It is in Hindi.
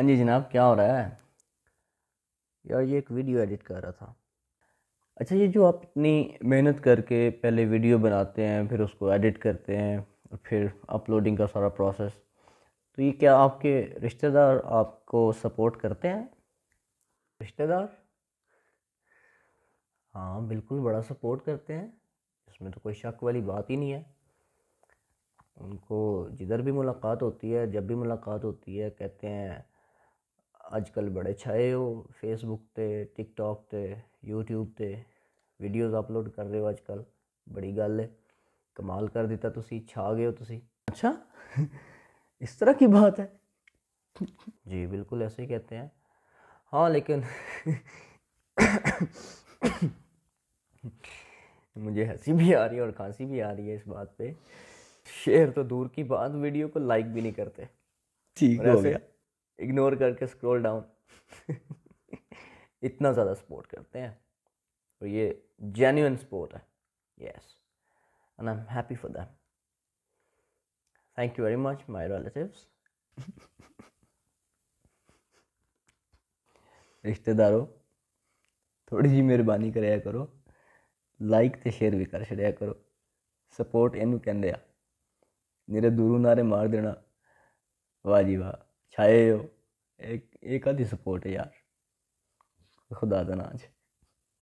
हाँ जी जनाब क्या हो रहा है यार ये एक वीडियो एडिट कर रहा था अच्छा ये जो आप इतनी मेहनत करके पहले वीडियो बनाते हैं फिर उसको एडिट करते हैं और फिर अपलोडिंग का सारा प्रोसेस तो ये क्या आपके रिश्तेदार आपको सपोर्ट करते हैं रिश्तेदार हाँ बिल्कुल बड़ा सपोर्ट करते हैं इसमें तो कोई शक वाली बात ही नहीं है उनको जिधर भी मुलाकात होती है जब भी मुलाकात होती है कहते हैं अजकल बड़े छाए हो Facebook Facebook TikTok TikTok YouTube YouTube ਤੇ अपलोड कर रहे हो ਹੋ बड़ी गल है कमाल कर दिता ਕਰ छा गए हो ਗਏ अच्छा इस तरह की बात है जी बिल्कुल ऐसे ही कहते हैं हाँ लेकिन मुझे हंसी भी आ रही है और खांसी भी आ रही है इस बात पे शेयर तो दूर की बात वीडियो को लाइक भी नहीं करते ठीक हो गया इग्नोर करके स्क्रॉल डाउन इतना ज़्यादा सपोर्ट करते हैं और ये जेन्यून सपोर्ट है yes and I'm happy for them thank you very much my relatives रिश्तेदारों थोड़ी जी मेहरबानी कर करो लाइक तो शेयर भी कर छड़िया करो सपोर्ट ਇਹਨੂੰ कहें मेरे दूरों नारे मार देना वाह जी वाह छाए हो एक एक आधी सपोर्ट है यार खुदा दनाज